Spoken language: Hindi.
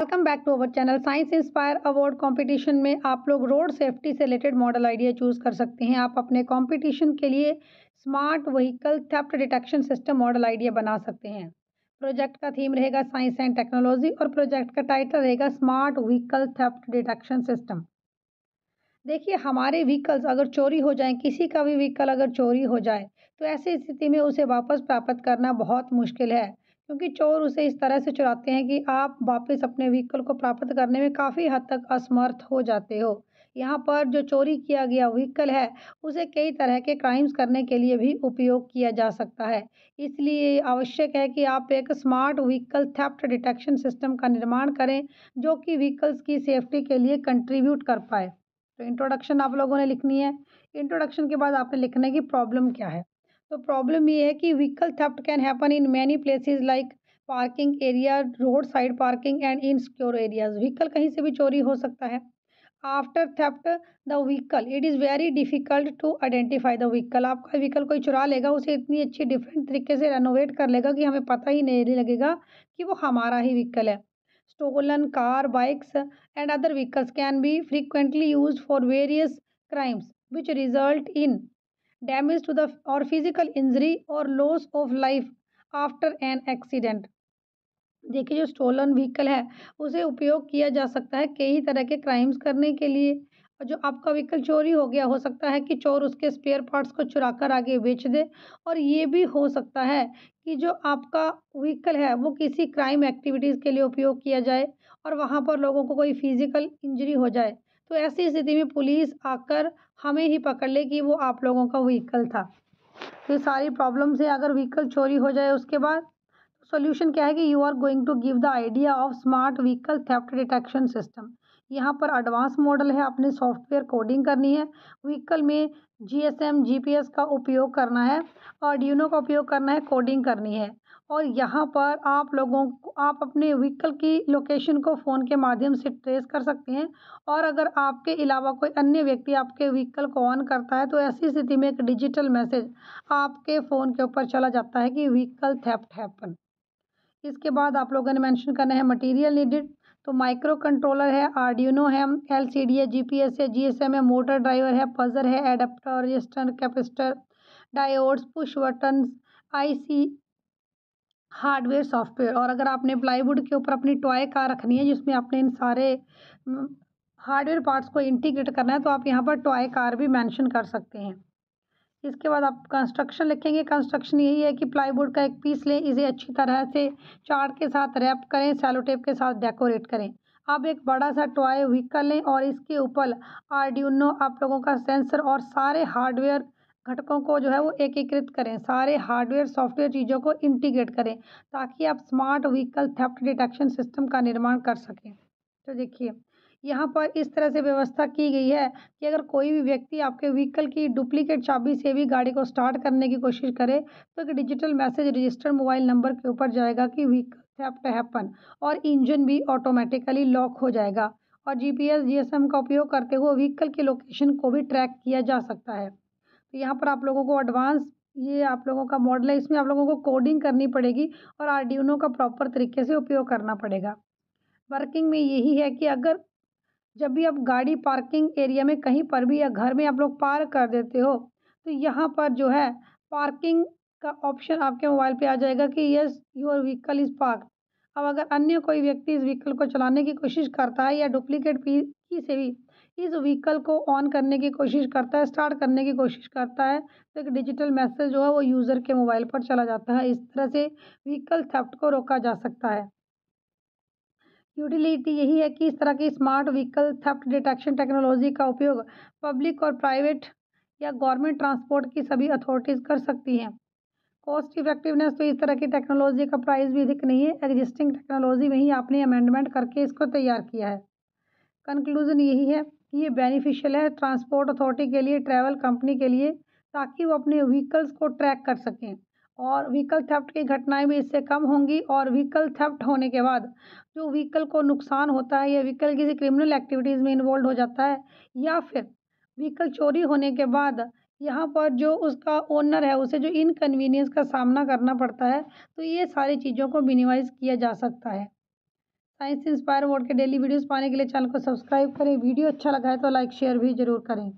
welcome back to our channel science inspire award competition में आप लोग रोड सेफ्टी से रिलेटेड मॉडल आइडिया चूज कर सकते हैं आप अपने कंपटीशन के लिए smart vehicle theft detection system model idea बना सकते हैं प्रोजेक्ट का थीम रहेगा साइंस एंड टेक्नोलॉजी और प्रोजेक्ट का टाइटल रहेगा smart vehicle theft detection system देखिए हमारे व्हीकल्स अगर चोरी हो जाए किसी का भी व्हीकल अगर चोरी हो जाए तो ऐसी स्थिति में उसे वापस प्राप्त करना बहुत मुश्किल है क्योंकि चोर उसे इस तरह से चुराते हैं कि आप वापस अपने व्हीकल को प्राप्त करने में काफ़ी हद तक असमर्थ हो जाते हो यहाँ पर जो चोरी किया गया व्हीकल है उसे कई तरह के क्राइम्स करने के लिए भी उपयोग किया जा सकता है इसलिए आवश्यक है कि आप एक smart vehicle theft detection system का निर्माण करें जो कि व्हीकल्स की सेफ्टी के लिए कंट्रीब्यूट कर पाए तो इंट्रोडक्शन आप लोगों ने लिखनी है इंट्रोडक्शन के बाद आपने लिखना है कि प्रॉब्लम क्या है तो प्रॉब्लम ये है कि vehicle theft can happen in many places like parking area road side parking and in secure areas vehicle कहीं से भी चोरी हो सकता है after theft the vehicle it is very difficult to identify the vehicle आपका व्हीकल कोई चुरा लेगा उसे इतनी अच्छी डिफरेंट तरीके से रेनोवेट कर लेगा कि हमें पता ही नहीं लगेगा कि वो हमारा ही व्हीकल है stolen car bikes and other vehicles can be frequently use for various crimes which result in damage to the और फिजिकल इंजरी और loss of life after an accident देखिए जो स्टोलन व्हीकल है उसे उपयोग किया जा सकता है कई तरह के क्राइम्स करने के लिए और जो आपका व्हीकल चोरी हो गया हो सकता है कि चोर उसके स्पेयर पार्ट्स को चुरा कर आगे बेच दे और ये भी हो सकता है कि जो आपका व्हीकल है वो किसी क्राइम एक्टिविटीज़ के लिए उपयोग किया जाए और वहाँ पर लोगों को कोई फिज़िकल इंजरी हो जाए तो ऐसी स्थिति में पुलिस आकर हमें ही पकड़ ले कि वो आप लोगों का व्हीकल था तो ये सारी प्रॉब्लम से अगर व्हीकल चोरी हो जाए उसके बाद तो सोल्यूशन क्या है कि you are going to give the idea of smart vehicle theft detection system यहाँ पर एडवांस मॉडल है अपने सॉफ्टवेयर कोडिंग करनी है व्हीकल में G S M G P S का उपयोग करना है और ड्यूनो का उपयोग करना है कोडिंग करनी है और यहाँ पर आप लोगों को आप अपने व्हीकल की लोकेशन को फ़ोन के माध्यम से ट्रेस कर सकते हैं और अगर आपके अलावा कोई अन्य व्यक्ति आपके व्हीकल को ऑन करता है तो ऐसी स्थिति में एक डिजिटल मैसेज आपके फ़ोन के ऊपर चला जाता है कि व्हीकल थेप्ट हैपन इसके बाद आप लोगों ने मैंशन करना है मटेरियल नीडेड तो माइक्रो कंट्रोलर है आर्डिनो है एल सी डी है जी पी एस है जी एस एम है मोटर ड्राइवर है पजर है adapter resistor capacitor diodes push button I C hardware software और अगर आपने प्लाईवुड के ऊपर अपनी टॉय कार रखनी है जिसमें आपने इन सारे हार्डवेयर पार्ट्स को इंटीग्रेट करना है तो आप यहाँ पर टॉय कार भी मेंशन कर सकते हैं इसके बाद आप कंस्ट्रक्शन लिखेंगे कंस्ट्रक्शन यही है कि प्लाईवुड का एक पीस लें इसे अच्छी तरह से चार्ट के साथ रैप करें सेलो टेप के साथ डेकोरेट करें अब एक बड़ा सा टॉय व्हीकल लें और इसके ऊपर आर्ड्यूनो आप लोगों का सेंसर और सारे हार्डवेयर घटकों को जो है वो एकीकृत करें सारे हार्डवेयर सॉफ्टवेयर चीज़ों को इंटीग्रेट करें ताकि आप smart vehicle theft detection system का निर्माण कर सकें तो देखिए यहाँ पर इस तरह से व्यवस्था की गई है कि अगर कोई भी व्यक्ति आपके व्हीकल की डुप्लीकेट चाबी से भी गाड़ी को स्टार्ट करने की कोशिश करे तो एक digital message registered mobile number के ऊपर जाएगा कि व्हीकल थेफ्ट हैपन और इंजन भी ऑटोमेटिकली लॉक हो जाएगा और जीपीएस जीएसएम का उपयोग करते हुए व्हीकल की लोकेशन को भी ट्रैक किया जा सकता है तो यहाँ पर आप लोगों को एडवांस ये आप लोगों का मॉडल है इसमें आप लोगों को कोडिंग करनी पड़ेगी और आरडीनो का प्रॉपर तरीके से उपयोग करना पड़ेगा वर्किंग में यही है कि अगर जब भी आप गाड़ी पार्किंग एरिया में कहीं पर भी या घर में आप लोग पार्क कर देते हो तो यहाँ पर जो है पार्किंग का ऑप्शन आपके मोबाइल पे आ जाएगा कि yes your vehicle is park अब अगर अन्य कोई व्यक्ति इस व्हीकल को चलाने की कोशिश करता है या डुप्लीकेट की से भी इस व्हीकल को ऑन करने की कोशिश करता है स्टार्ट करने की कोशिश करता है तो एक डिजिटल मैसेज जो है वो यूज़र के मोबाइल पर चला जाता है इस तरह से व्हीकल थेफ्ट को रोका जा सकता है यूटिलिटी यही है कि इस तरह की smart vehicle theft detection technology का उपयोग पब्लिक और प्राइवेट या गवर्नमेंट ट्रांसपोर्ट की सभी अथॉरिटीज़ कर सकती हैं कॉस्ट इफेक्टिवनेस तो इस तरह की टेक्नोलॉजी का प्राइस भी अधिक नहीं है एग्जिस्टिंग टेक्नोलॉजी में ही आपने अमेंडमेंट करके इसको तैयार किया है कंक्लूज़न यही है कि ये बेनिफिशियल है ट्रांसपोर्ट अथॉरिटी के लिए ट्रैवल कंपनी के लिए ताकि वो अपने व्हीकल्स को ट्रैक कर सकें और व्हीकल थेफ्ट की घटनाएं भी इससे कम होंगी और व्हीकल थेफ्ट होने के बाद जो व्हीकल को नुकसान होता है या व्हीकल किसी क्रिमिनल एक्टिविटीज़ में इन्वॉल्व हो जाता है या फिर व्हीकल चोरी होने के बाद यहाँ पर जो उसका ओनर है उसे जो इनकन्वीनियंस का सामना करना पड़ता है तो ये सारी चीज़ों को मिनिमाइज़ किया जा सकता है साइंस से इंस्पायर मोड के डेली वीडियोस पाने के लिए चैनल को सब्सक्राइब करें वीडियो अच्छा लगा है तो लाइक शेयर भी जरूर करें